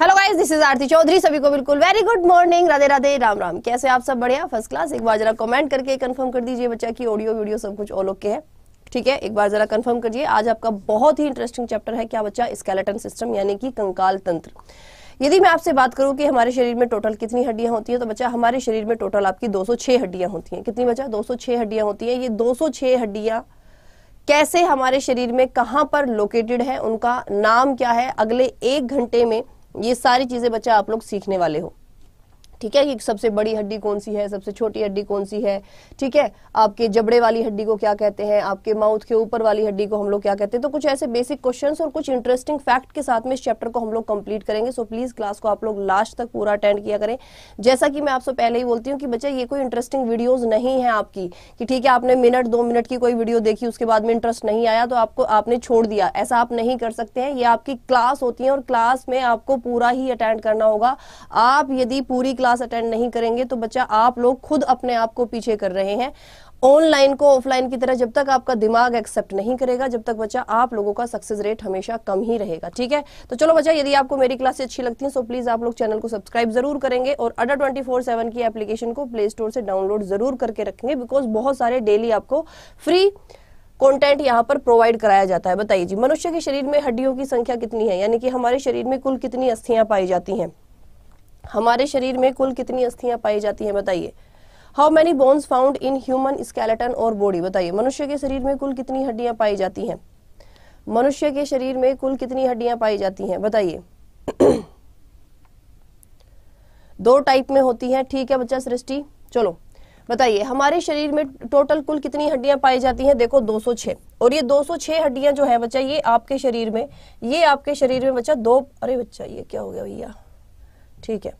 Hello guys this is Aarti Chaudhary सभी को बिल्कुल very good morning Radhe Radhe Ram Ram कैसे आप सब बढ़िया फर्स्ट क्लास एक बार जरा कमेंट करके कंफर्म कर दीजिए बच्चा की ऑडियो वीडियो सब कुछ ऑल ओके है ठीक है एक बार जरा कंफर्म करिए आज आपका बहुत ही इंटरेस्टिंग चैप्टर है क्या बच्चा स्केलेटन सिस्टम यानी कि कंकाल तंत्र यदि मैं आपसे बात करूं कि हमारे शरीर में टोटल कितनी हड्डियां होती हैं तो बच्चा हमारे शरीर में टोटल आपकी 206 हड्डियां होती हैं कितनी बच्चा 206 हड्डियां होती हैं ये 206 हड्डियां कैसे हमारे शरीर में कहां पर लोकेटेड है उनका नाम क्या है अगले एक घंटे में ये सारी चीजें बच्चा आप लोग सीखने वाले हो ठीक है कि सबसे बड़ी हड्डी कौन सी है सबसे छोटी हड्डी कौन सी है ठीक है आपके जबड़े वाली हड्डी को क्या कहते हैं आपके माउथ के ऊपर वाली हड्डी को हम लोग क्या कहते हैं तो कुछ ऐसे बेसिक क्वेश्चंस और कुछ इंटरेस्टिंग फैक्ट के साथ में इस चैप्टर को हम लोग कंप्लीट करेंगे सो प्लीज क्लास को आप लोग लास्ट तक पूरा अटेंड किया करें जैसा कि मैं आपसे पहले ही बोलती हूँ कि बच्चा ये कोई इंटरेस्टिंग वीडियोज नहीं है आपकी कि ठीक है आपने मिनट दो मिनट की कोई वीडियो देखी उसके बाद में इंटरेस्ट नहीं आया तो आपको आपने छोड़ दिया ऐसा आप नहीं कर सकते हैं ये आपकी क्लास होती है और क्लास में आपको पूरा ही अटेंड करना होगा आप यदि पूरी क्लास क्लास अटेंड नहीं करेंगे तो बच्चा आप लोग खुद अपने आप को पीछे कर रहे हैं ऑनलाइन को ऑफलाइन की तरह जब तक आपका दिमाग एक्सेप्ट नहीं करेगा जब तक बच्चा आप लोगों का सक्सेस रेट हमेशा कम ही रहेगा ठीक है तो चलो बच्चा यदि आपको मेरी क्लासेस अच्छी लगती हैं सो प्लीज आप लोग चैनल को सब्सक्राइब जरूर करेंगे और अडर ट्वेंटी फोर सेवन की एप्लीकेशन को प्ले स्टोर से डाउनलोड जरूर करके रखेंगे बिकॉज बहुत सारे डेली आपको फ्री कंटेंट यहाँ पर प्रोवाइड कराया जाता है बताइए जी मनुष्य के शरीर में हड्डियों की संख्या कितनी है यानी कि हमारे शरीर में कुल कितनी अस्थियां पाई जाती हैं हमारे शरीर में कुल कितनी अस्थियां पाई जाती हैं बताइए how many bones found in human skeleton और बॉडी बताइए मनुष्य के शरीर में कुल कितनी हड्डियां पाई जाती हैं मनुष्य के शरीर में कुल कितनी हड्डियां पाई जाती हैं बताइए दो टाइप में होती हैं ठीक है बच्चा सृष्टि चलो बताइए हमारे शरीर में टोटल कुल कितनी हड्डियां पाई जाती हैं देखो 206 और ये 206 हड्डियां जो है बच्चा ये आपके शरीर में ये आपके शरीर में बच्चा दो अरे बच्चा ये क्या हो गया भैया ठीक है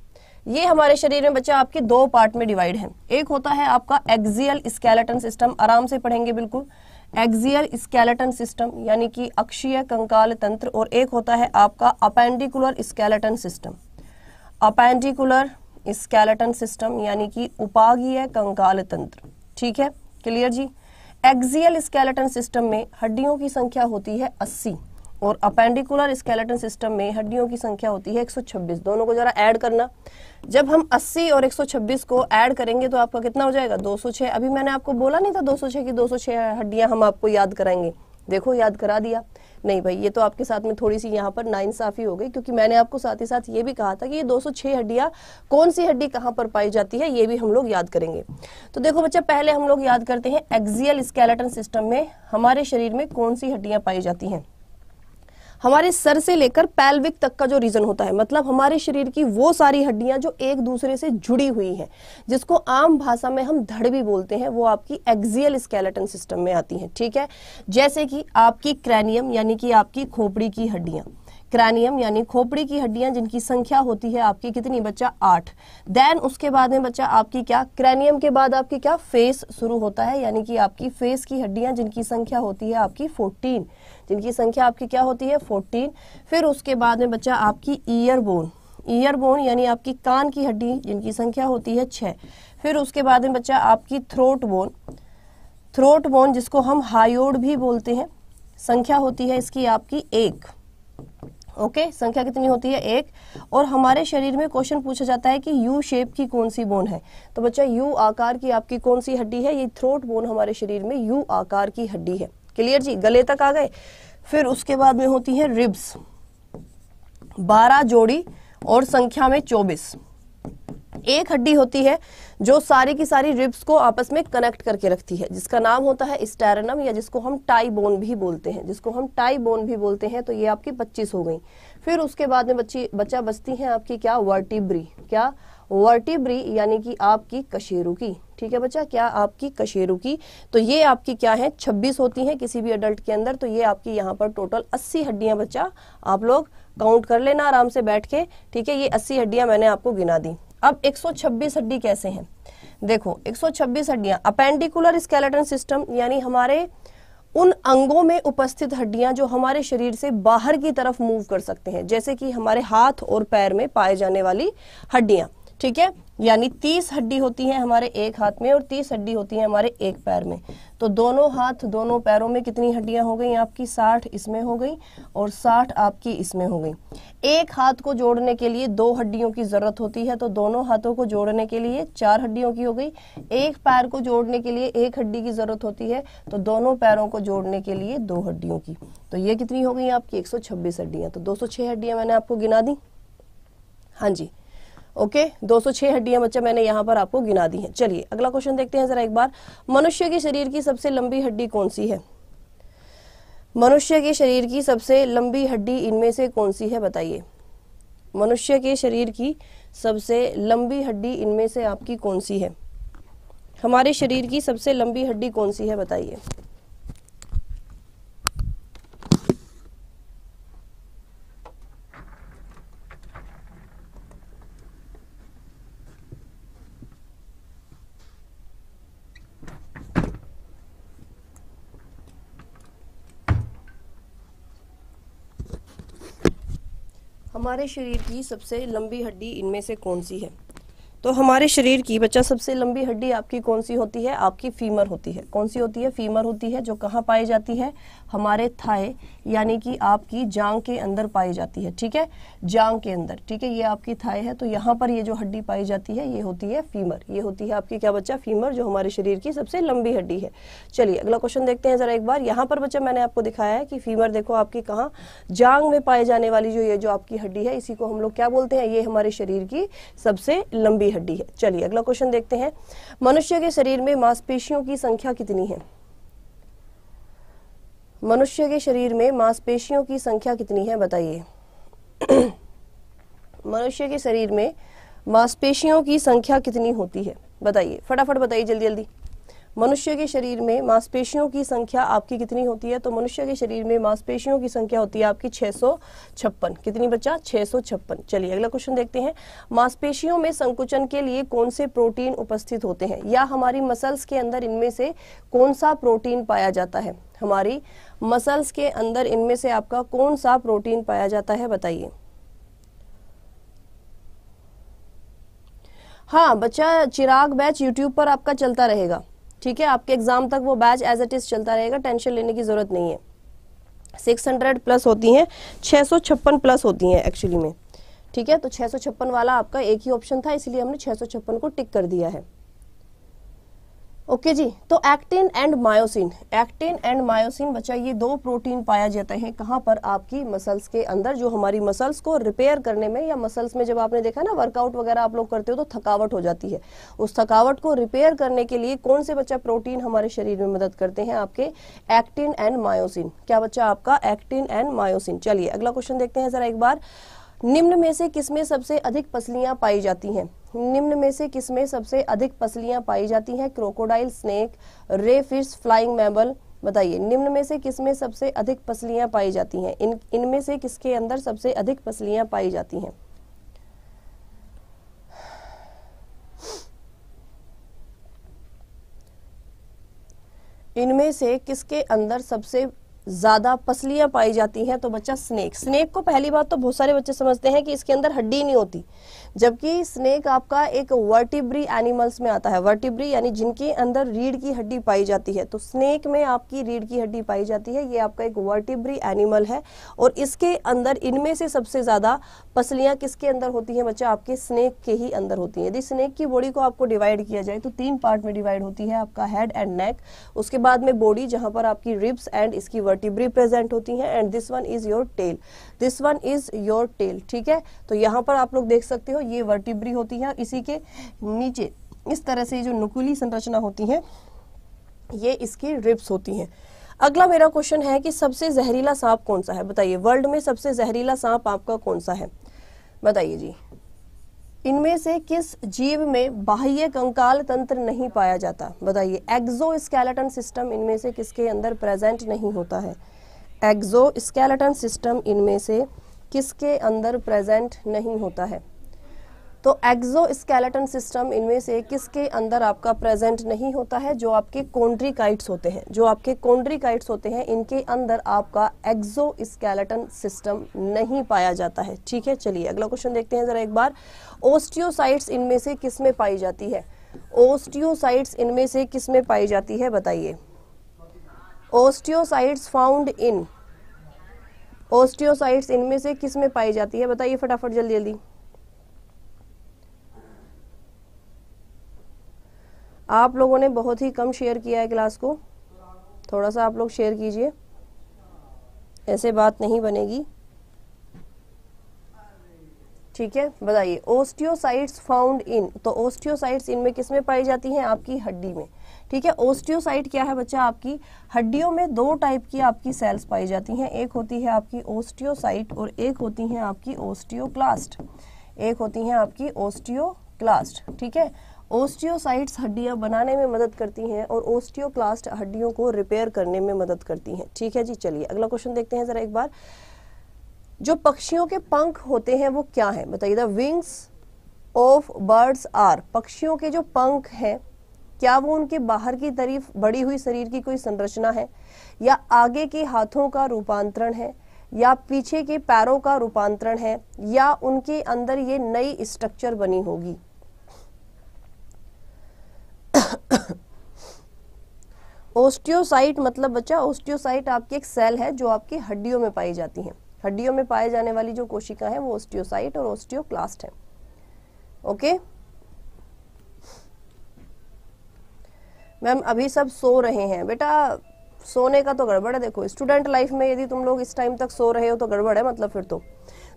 ये हमारे शरीर में बच्चा आपके दो पार्ट में डिवाइड है एक होता है आपका एक्सियल स्केलेटन सिस्टम आराम से पढ़ेंगे बिल्कुल एक्सियल स्केलेटन सिस्टम यानी कि अक्षीय कंकाल तंत्र और एक होता है आपका appendicular skeleton system appendicular skeleton system यानी कि उपागीय कंकाल तंत्र ठीक है क्लियर जी एक्सियल स्केलेटन सिस्टम में हड्डियों की संख्या होती है अस्सी और अपेंडिकुलर स्केलेटन सिस्टम में हड्डियों की संख्या होती है 126 दोनों को जरा ऐड करना जब हम 80 और 126 को ऐड करेंगे तो आपका कितना हो जाएगा 206 अभी मैंने आपको बोला नहीं था 206 की 206 हड्डियां हम आपको याद कराएंगे देखो याद करा दिया नहीं भाई ये तो आपके साथ में थोड़ी सी यहाँ पर नाइंसाफी हो गई क्योंकि मैंने आपको साथ ही साथ ये भी कहा था कि ये 206 हड्डियाँ कौन सी हड्डी कहाँ पर पाई जाती है ये भी हम लोग याद करेंगे तो देखो बच्चा पहले हम लोग याद करते हैं एक्जियल स्केलेटन सिस्टम में हमारे शरीर में कौन सी हड्डियाँ पाई जाती हैं हमारे सर से लेकर पैल्विक तक का जो रीजन होता है मतलब हमारे शरीर की वो सारी हड्डियां जो एक दूसरे से जुड़ी हुई हैं जिसको आम भाषा में हम धड़ भी बोलते हैं वो आपकी एक्सियल स्केलेटन सिस्टम में आती हैं ठीक है जैसे कि आपकी क्रैनियम यानी कि आपकी खोपड़ी की हड्डियां क्रैनियम यानी खोपड़ी की हड्डियां जिनकी संख्या होती है आपकी कितनी बच्चा आठ देन उसके बाद में बच्चा आपकी क्या क्रैनियम के बाद आपकी क्या फेस शुरू होता है यानी कि आपकी फेस की हड्डियां जिनकी संख्या होती है आपकी फोर्टीन जिनकी संख्या आपकी क्या होती है फोर्टीन फिर उसके बाद में बच्चा आपकी ईयर बोन ईयर बोन यानी आपकी कान की हड्डी जिनकी संख्या होती है छः फिर उसके बाद में बच्चा आपकी थ्रोट बोन थ्रोट बोन जिसको हम हायोड भी बोलते हैं संख्या होती है इसकी आपकी एक ओके okay, संख्या कितनी होती है एक और हमारे शरीर में क्वेश्चन पूछा जाता है कि यू शेप की कौन सी बोन है तो बच्चा यू आकार की आपकी कौन सी हड्डी है ये थ्रोट बोन हमारे शरीर में यू आकार की हड्डी है क्लियर जी गले तक आ गए फिर उसके बाद में होती है रिब्स बारह जोड़ी और संख्या में चौबीस एक हड्डी होती है जो सारी की सारी रिब्स को आपस में कनेक्ट करके रखती है जिसका नाम होता है स्टेरनम या जिसको हम टाई बोन भी बोलते हैं जिसको हम टाई बोन भी बोलते हैं तो ये आपकी 25 हो गई फिर उसके बाद में बच्ची बच्चा बचती है आपकी क्या वर्टिब्री क्या वर्टिब्री यानी कि आपकी कशेरु की ठीक है बच्चा क्या आपकी कशेरू की तो ये आपकी क्या है 26 होती हैं किसी भी अडल्ट के अंदर तो ये आपकी यहाँ पर टोटल 80 हड्डियां बच्चा आप लोग काउंट कर लेना आराम से बैठ के ठीक है ये 80 हड्डियां मैंने आपको गिना दी अब 126 हड्डी कैसे हैं देखो 126 हड्डियां अपेंडिकुलर स्केलेटन सिस्टम यानी हमारे उन अंगों में उपस्थित हड्डियां जो हमारे शरीर से बाहर की तरफ मूव कर सकते हैं जैसे कि हमारे हाथ और पैर में पाए जाने वाली हड्डियां ठीक है यानी तीस हड्डी होती है हमारे एक हाथ में और तीस हड्डी होती है हमारे एक पैर में तो दोनों हाथ दोनों पैरों में कितनी हड्डियां हो गई आपकी साठ इसमें हो गई और साठ आपकी इसमें हो गई एक हाथ को जोड़ने के लिए दो हड्डियों की जरूरत होती है तो दोनों हाथों को जोड़ने के लिए चार हड्डियों की हो गई एक पैर को जोड़ने के लिए एक हड्डी की जरूरत होती है तो दोनों पैरों को जोड़ने के लिए दो हड्डियों की तो ये कितनी हो गई आपकी एक हड्डियां तो दो हड्डियां मैंने आपको गिना दी हाँ जी ओके सौ 206 हड्डियां बच्चा मैंने यहां पर आपको गिना दी हैं चलिए अगला क्वेश्चन देखते हैं जरा एक बार मनुष्य के शरीर की सबसे लंबी हड्डी कौन सी है मनुष्य के शरीर की सबसे लंबी हड्डी इनमें से कौन सी है बताइए मनुष्य के शरीर की सबसे लंबी हड्डी इनमें से आपकी कौन सी है हमारे शरीर की सबसे लंबी हड्डी कौन सी है बताइए हमारे शरीर की सबसे लंबी हड्डी इनमें से कौन सी है तो हमारे शरीर की बच्चा सबसे लंबी हड्डी आपकी कौन सी होती है आपकी फीमर होती है कौन सी होती है फीमर होती है जो कहाँ पाई जाती है हमारे थाए यानी कि आपकी जांग के अंदर पाई जाती है ठीक है जांग के अंदर ठीक है ये आपकी थाए है तो यहाँ पर ये जो हड्डी पाई जाती है ये होती है फीमर ये होती है आपकी क्या बच्चा फीमर जो हमारे शरीर की सबसे लंबी हड्डी है चलिए अगला क्वेश्चन देखते हैं जरा एक बार यहाँ पर बच्चा मैंने आपको दिखाया है कि फीमर देखो आपकी कहाँ जांग में पाए जाने वाली जो ये जो आपकी हड्डी है इसी को हम लोग क्या बोलते हैं ये हमारे शरीर की सबसे लंबी हड्डी है चलिए अगला क्वेश्चन देखते हैं मनुष्य के शरीर में मांसपेशियों की संख्या कितनी है मनुष्य के शरीर में मांसपेशियों की संख्या कितनी है बताइए मनुष्य के शरीर में मांसपेशियों की संख्या कितनी होती है बताइए फटाफट बताइए जल्दी जल्दी मनुष्य के शरीर में मांसपेशियों की संख्या आपकी कितनी होती है तो मनुष्य के शरीर में मांसपेशियों की संख्या होती है आपकी छह कितनी बच्चा छह चलिए अगला क्वेश्चन देखते हैं मांसपेशियों में संकुचन के लिए कौन से प्रोटीन उपस्थित होते हैं या हमारी मसल्स के अंदर इनमें से कौन सा प्रोटीन पाया जाता है हमारी मसल्स के अंदर इनमें से आपका कौन सा प्रोटीन पाया जाता है बताइए हाँ बच्चा चिराग बैच यूट्यूब पर आपका चलता रहेगा ठीक है आपके एग्जाम तक वो बैच एज इट इज चलता रहेगा टेंशन लेने की जरूरत नहीं है 600 प्लस होती हैं छप्पन प्लस होती हैं एक्चुअली में ठीक है तो छप्पन वाला आपका एक ही ऑप्शन था इसलिए हमने छप्पन को टिक कर दिया है ओके जी तो actin and myosin actin and myosin बच्चा ये दो प्रोटीन पाया जाते हैं कहाँ पर आपकी मसल्स के अंदर जो हमारी मसल्स को रिपेयर करने में या मसल्स में जब आपने देखा ना वर्कआउट वगैरह आप लोग करते हो तो थकावट हो जाती है उस थकावट को रिपेयर करने के लिए कौन से बच्चा प्रोटीन हमारे शरीर में मदद करते हैं आपके एक्टिन एंड मायोसिन क्या बच्चा आपका एक्टिन एंड मायोसिन चलिए अगला क्वेश्चन देखते हैं जरा एक बार निम्न में से किसमें सबसे अधिक पसलियां पाई जाती हैं निम्न में से किसमें सबसे अधिक पसलियां पाई जाती हैं crocodile snake ray fish flying mammal बताइए निम्न में से किसमें सबसे अधिक पसलियां पाई जाती हैं इन इनमें से किसके अंदर सबसे अधिक पसलियां पाई जाती हैं इनमें से किसके अंदर सबसे ज़्यादा पसलियां पाई जाती हैं तो बच्चा स्नेक स्नेक को पहली बात तो बहुत सारे बच्चे समझते हैं कि इसके अंदर हड्डी नहीं होती जबकि स्नेक आपका एक वर्टिब्री एनिमल्स में आता है वर्टिब्री यानी जिनके अंदर रीढ़ की हड्डी पाई जाती है तो स्नेक में आपकी रीढ़ की हड्डी पाई जाती है ये आपका एक वर्टिब्री एनिमल है और इसके अंदर इनमें से सबसे ज़्यादा पसलियां किसके अंदर होती है बच्चा आपके स्नेक के ही अंदर होती है यदि स्नेक की बॉडी को आपको डिवाइड किया जाए तो तीन पार्ट में डिवाइड होती है आपका हेड एंड नेक उसके बाद में बॉडी जहां पर आपकी रिब्स एंड इसकी वर्टिब्री प्रेजेंट होती है and this one is your tail this one is your tail ठीक है तो यहाँ पर आप लोग देख सकते हो ये वर्टिब्री होती है इसी के नीचे इस तरह से जो नुकुली संरचना होती है ये इसकी रिप्स होती हैं अगला मेरा क्वेश्चन है कि सबसे जहरीला सांप कौन सा है बताइए वर्ल्ड में सबसे जहरीला सांप आपका कौन सा है बताइए जी इनमें से किस जीव में बाह्य कंकाल तंत्र नहीं पाया जाता बताइए एक्जो सिस्टम इनमें से किसके अंदर प्रेजेंट नहीं होता है एक्जो स्केलेटन सिस्टम इनमें से किसके अंदर प्रेजेंट नहीं होता है तो एक्जो स्केलेटन सिस्टम इनमें से किसके अंदर आपका प्रेजेंट नहीं होता है जो आपके कोंड्रीकाइट्स होते हैं जो आपके कोंड्रीकाइट्स होते हैं इनके अंदर आपका एक्जो स्केलेटन सिस्टम नहीं पाया जाता है ठीक है चलिए अगला क्वेश्चन देखते हैं ज़रा एक बार ओस्टियोसाइट्स इनमें से किस में पाई जाती है ओस्टियोसाइट्स इनमें से किस में पाई जाती है बताइए ओस्टियोसाइट्स फाउंड इन ओस्टियोसाइट्स इनमें से किस में पाई जाती है बताइए फटाफट जल्दी जल्दी आप लोगों ने बहुत ही कम शेयर किया है क्लास को थोड़ा सा आप लोग शेयर कीजिए ऐसे बात नहीं बनेगी ठीक है बताइए ओस्टियोसाइट्स फाउंड इन तो ओस्टियोसाइट्स इनमें किस में पाई जाती हैं आपकी हड्डी में ठीक है ओस्टियोसाइट क्या है बच्चा आपकी हड्डियों में दो टाइप की आपकी सेल्स पाई जाती हैं एक होती है आपकी ओस्टियोसाइट और एक होती है आपकी ओस्टियोक्लास्ट एक होती है आपकी ओस्टियोक्लास्ट ठीक है ओस्टियोसाइट्स हड्डियां बनाने में मदद करती हैं और ओस्टियोक्लास्ट हड्डियों को रिपेयर करने में मदद करती हैं ठीक है जी चलिए अगला क्वेश्चन देखते हैं ज़रा एक बार जो पक्षियों के पंख होते हैं वो क्या है बताइए the wings of birds are पक्षियों के जो पंख हैं क्या वो उनके बाहर की तरफ बढ़ी हुई शरीर की कोई संरचना है या आगे के हाथों का रूपांतरण है या पीछे के पैरों का रूपांतरण है या उनके अंदर ये नई स्ट्रक्चर बनी होगी ओस्टियोसाइट मतलब बच्चा ओस्टियोसाइट आपकी एक सेल है जो आपकी हड्डियों में पाई जाती है हड्डियों में पाए जाने वाली जो कोशिका है वो ओस्टियोसाइट और ओस्टियोक्लास्ट है ओके okay? मैम अभी सब सो रहे हैं बेटा सोने का तो गड़बड़ है देखो स्टूडेंट लाइफ में यदि तुम लोग इस टाइम तक सो रहे हो तो गड़बड़ है मतलब फिर तो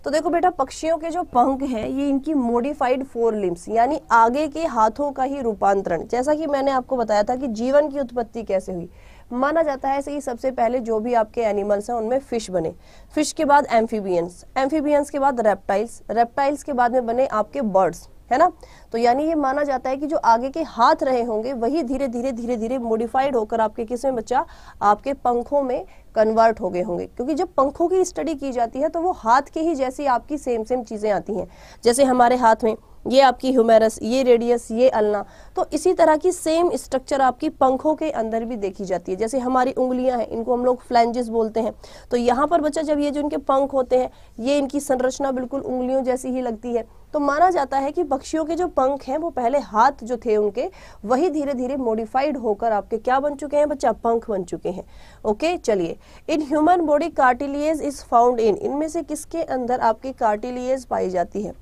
तो देखो बेटा पक्षियों के जो पंख हैं ये इनकी मोडिफाइड फोर लिम्स यानी आगे के हाथों का ही रूपांतरण जैसा कि मैंने आपको बताया था कि जीवन की उत्पत्ति कैसे हुई माना जाता है कि सबसे पहले जो भी आपके एनिमल्स हैं उनमें फिश बने फिश के बाद एम्फीबियंस एम्फीबियंस के बाद रेप्टाइल्स रेप्टाइल्स के बाद में बने आपके बर्ड्स है ना तो यानी ये माना जाता है कि जो आगे के हाथ रहे होंगे वही धीरे धीरे धीरे धीरे मोडिफाइड होकर आपके किस में बच्चा आपके पंखों में कन्वर्ट हो गए होंगे क्योंकि जब पंखों की स्टडी की जाती है तो वो हाथ के ही जैसी आपकी सेम सेम चीज़ें आती हैं जैसे हमारे हाथ में ये आपकी ह्यूमेरस ये रेडियस ये अलना तो इसी तरह की सेम स्ट्रक्चर आपकी पंखों के अंदर भी देखी जाती है जैसे हमारी उंगलियां हैं इनको हम लोग फ्लैंजेस बोलते हैं तो यहाँ पर बच्चा जब ये जो इनके पंख होते हैं ये इनकी संरचना बिल्कुल उंगलियों जैसी ही लगती है तो माना जाता है कि पक्षियों के जो पंख हैं वो पहले हाथ जो थे उनके वही धीरे धीरे मॉडिफाइड होकर आपके क्या बन चुके हैं बच्चा पंख बन चुके हैं ओके चलिए in human body cartilage is found in इनमें से किसके अंदर आपकी कार्टिलियज पाई जाती है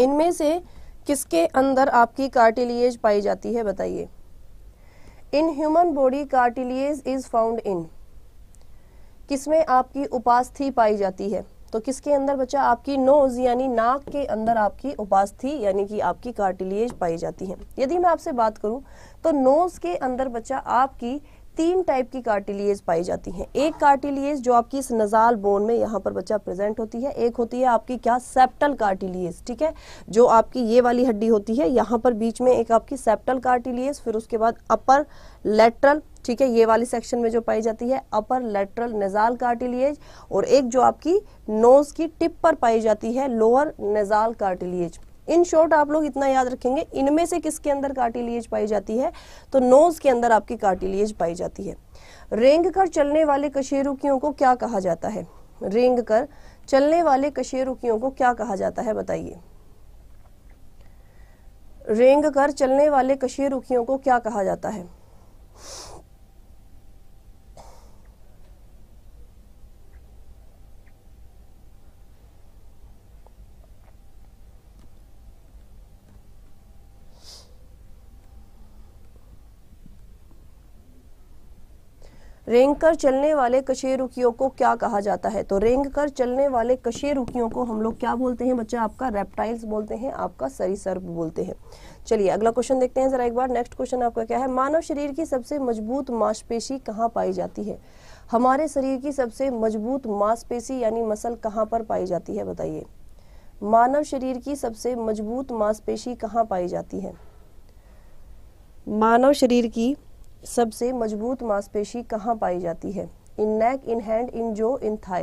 इनमें से किसके अंदर आपकी कार्टिलियज पाई जाती है बताइए in human body cartilage is found in किसमें आपकी उपास्थि पाई जाती है तो किसके अंदर बच्चा आपकी नोज यानी नाक के अंदर आपकी उपास्थि यानी कि आपकी कार्टिलियज पाई जाती है यदि मैं आपसे बात करूं तो नोज के अंदर बच्चा आपकी तीन टाइप की कार्टिलियज पाई जाती हैं एक कार्टिलियज जो आपकी इस नजाल बोन में यहाँ पर बच्चा प्रेजेंट होती है एक होती है आपकी क्या सेप्टल कार्टिलियज ठीक है जो आपकी ये वाली हड्डी होती है यहाँ पर बीच में एक आपकी सेप्टल कार्टिलियज फिर उसके बाद अपर लेटरल ठीक है ये वाली सेक्शन में जो पाई जाती है अपर लेटरल नेजाल कार्टिलियज और एक जो आपकी नोज की टिप पर पाई जाती है लोअर नेजाल कार्टिलियज इन शॉर्ट आप लोग इतना याद रखेंगे इनमें से किसके अंदर कार्टिलियज पाई जाती है तो नोज के अंदर आपकी कार्टिलियज पाई जाती है रेंग कर चलने वाले कशेरुकियों को क्या कहा जाता है रेंग कर चलने वाले कशेरुकियों को क्या कहा जाता है बताइए रेंग कर चलने वाले कशेरुकियों को क्या कहा जाता है रेंग कर चलने वाले कशेरुकियों को क्या कहा जाता है तो रेंग कर चलने वाले कशेरुकियों को हम लोग क्या बोलते हैं बच्चा आपका रेप्टाइल्स बोलते हैं आपका सरीसर्प बोलते हैं चलिए अगला क्वेश्चन देखते हैं जरा एक बार नेक्स्ट क्वेश्चन आपका क्या है मानव शरीर की सबसे मजबूत मांसपेशी कहाँ पाई जाती है हमारे शरीर की सबसे मजबूत मांसपेशी यानी मसल कहाँ पर पाई जाती है बताइए मानव शरीर की सबसे मजबूत मांसपेशी कहाँ पाई जाती है मानव शरीर की सबसे मजबूत मांसपेशी कहाँ पाई जाती है इन नेक इन हैंड इन जो इन था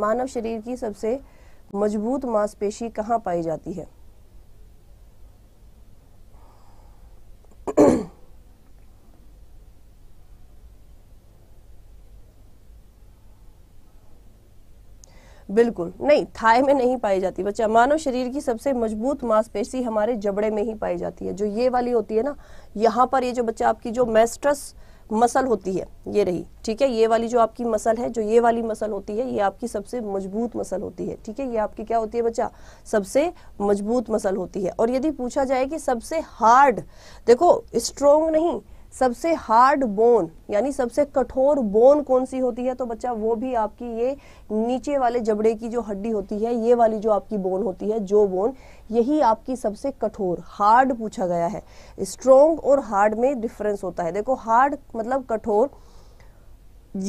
मानव शरीर की सबसे मजबूत मांसपेशी कहाँ पाई जाती है बिल्कुल नहीं थाए में नहीं पाई जाती बच्चा मानव शरीर की सबसे मजबूत मांसपेशी हमारे जबड़े में ही पाई जाती है जो ये वाली होती है ना यहाँ पर ये जो बच्चा आपकी जो मेस्ट्रस मसल होती है ये रही ठीक है ये वाली जो आपकी मसल है जो ये वाली मसल होती है ये आपकी सबसे मजबूत मसल होती है ठीक है ये आपकी क्या होती है बच्चा सबसे मजबूत मसल होती है और यदि पूछा जाए कि सबसे हार्ड देखो स्ट्रोंग नहीं सबसे हार्ड बोन यानी सबसे कठोर बोन कौन सी होती है तो बच्चा वो भी आपकी ये नीचे वाले जबड़े की जो हड्डी होती है ये वाली जो आपकी बोन होती है जो बोन यही आपकी सबसे कठोर हार्ड पूछा गया है स्ट्रोंग और हार्ड में डिफरेंस होता है देखो हार्ड मतलब कठोर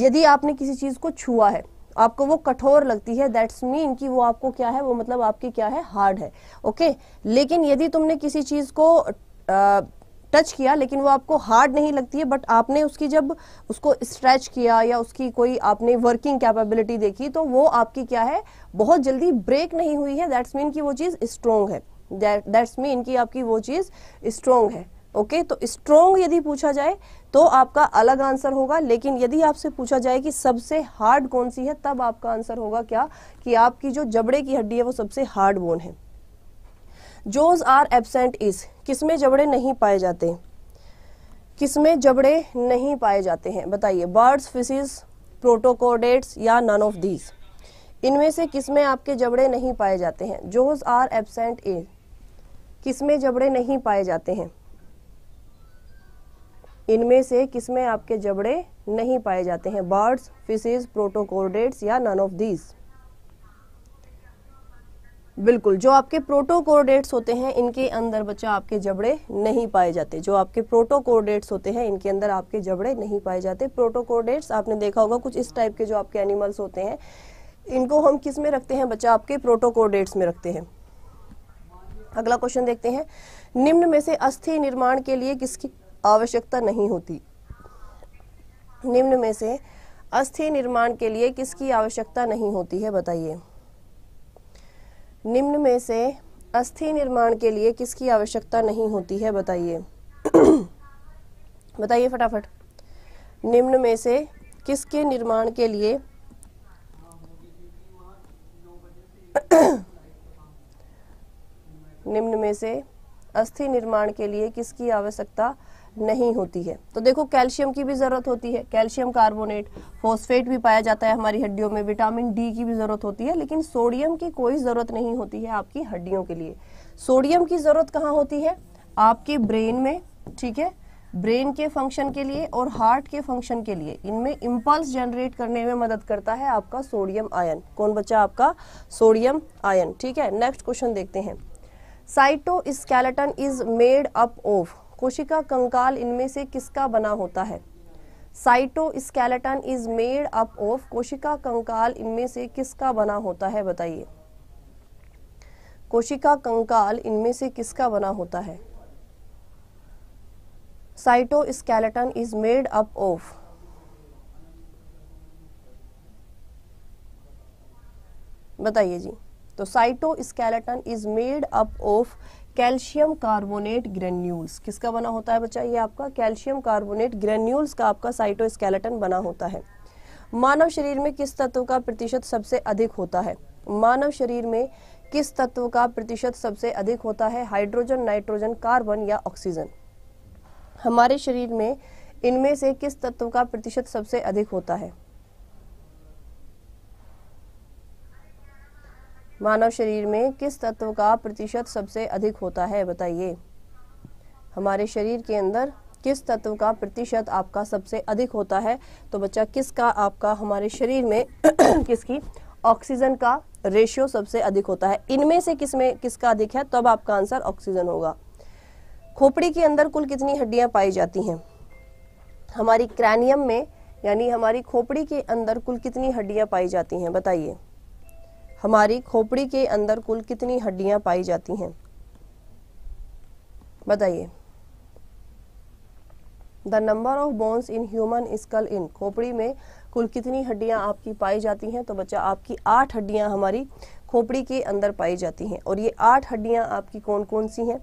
यदि आपने किसी चीज को छुआ है आपको वो कठोर लगती है दैट्स मीन कि वो आपको क्या है वो मतलब आपकी क्या है हार्ड है ओके लेकिन यदि तुमने किसी चीज को आ, टच किया लेकिन वो आपको हार्ड नहीं लगती है बट आपने उसकी जब उसको स्ट्रेच किया या उसकी कोई आपने वर्किंग कैपेबिलिटी देखी तो वो आपकी क्या है बहुत जल्दी ब्रेक नहीं हुई है दैट्स मीन कि वो चीज़ स्ट्रोंग है दैट्स मीन कि आपकी वो चीज़ स्ट्रोंग है ओके okay, तो स्ट्रोंग यदि पूछा जाए तो आपका अलग आंसर होगा लेकिन यदि आपसे पूछा जाए कि सबसे हार्ड कौन सी है तब आपका आंसर होगा क्या कि आपकी जो जबड़े की हड्डी है वो सबसे हार्ड बोन है जोज आर एबसेंट इज किसमें जबड़े नहीं पाए जाते किसमें जबड़े नहीं पाए जाते हैं बताइए बर्ड्स फिशिज प्रोटोकोडेट्स या नन ऑफ दीज इनमें से किसमें आपके जबड़े नहीं पाए जाते हैं जोज आर एबसेंट इज किसमें जबड़े नहीं पाए जाते हैं इनमें से किसमें आपके जबड़े नहीं पाए जाते हैं बर्ड्स फिशेज प्रोटोकोडेट्स या नन ऑफ दीज बिल्कुल जो आपके प्रोटोकोर्डेट्स होते हैं इनके अंदर बच्चा आपके जबड़े नहीं पाए जाते जो आपके प्रोटोकोर्डेट्स होते हैं इनके अंदर आपके जबड़े नहीं पाए जाते प्रोटोकोर्डेट्स आपने देखा होगा कुछ इस टाइप के जो आपके एनिमल्स होते हैं इनको हम किस में रखते हैं बच्चा आपके प्रोटोकोर्डेट्स में रखते हैं अगला क्वेश्चन देखते हैं निम्न में से अस्थि निर्माण के लिए किसकी आवश्यकता नहीं होती निम्न में से अस्थि निर्माण के लिए किसकी आवश्यकता नहीं होती है बताइए निम्न में से अस्थि निर्माण के लिए किसकी आवश्यकता नहीं होती है बताइए बताइए फटाफट निम्न में से किसके निर्माण के लिए निम्न में से अस्थि निर्माण के लिए किसकी आवश्यकता नहीं होती है तो देखो कैल्शियम की भी ज़रूरत होती है कैल्शियम कार्बोनेट फॉस्फेट भी पाया जाता है हमारी हड्डियों में विटामिन डी की भी ज़रूरत होती है लेकिन सोडियम की कोई ज़रूरत नहीं होती है आपकी हड्डियों के लिए सोडियम की ज़रूरत कहाँ होती है आपके ब्रेन में ठीक है ब्रेन के फंक्शन के लिए और हार्ट के फंक्शन के लिए इनमें इम्पल्स जनरेट करने में मदद करता है आपका सोडियम आयन कौन बचा आपका सोडियम आयन ठीक है नेक्स्ट क्वेश्चन देखते हैं cytoskeleton is made up of कोशिका कंकाल इनमें से किसका बना होता है cytoskeleton is made up of कोशिका कंकाल इनमें से किसका बना होता है बताइए कोशिका कंकाल इनमें से किसका बना होता है cytoskeleton is made up of बताइए जी तो cytoskeleton is made up of calcium carbonate granules किसका बना होता है बच्चा ये आपका कैल्शियम कार्बोनेट ग्रेन्यूल्स का आपका साइटोस्केलेटन बना होता है मानव शरीर में किस तत्व का प्रतिशत सबसे अधिक होता है मानव शरीर में किस तत्व का प्रतिशत सबसे अधिक होता है हाइड्रोजन नाइट्रोजन कार्बन या ऑक्सीजन हमारे शरीर में इनमें से किस तत्व का प्रतिशत सबसे अधिक होता है मानव शरीर में किस तत्व का प्रतिशत सबसे अधिक होता है बताइए हमारे शरीर के अंदर किस तत्व का प्रतिशत आपका सबसे अधिक होता है तो बच्चा किसका आपका हमारे शरीर में किसकी ऑक्सीजन का रेशियो सबसे अधिक होता है इनमें से किस में किसका अधिक है तब आपका आंसर ऑक्सीजन होगा खोपड़ी के अंदर कुल कितनी हड्डियां पाई जाती हैं हमारी क्रैनियम में यानी हमारी खोपड़ी के अंदर कुल कितनी हड्डियां पाई जाती हैं बताइए हमारी खोपड़ी के अंदर कुल कितनी हड्डियां पाई जाती हैं बताइए the number of bones in human skull in खोपड़ी में कुल कितनी हड्डियां आपकी पाई जाती हैं तो बच्चा आपकी आठ हड्डियां हमारी खोपड़ी के अंदर पाई जाती हैं और ये आठ हड्डियां आपकी कौन कौन सी हैं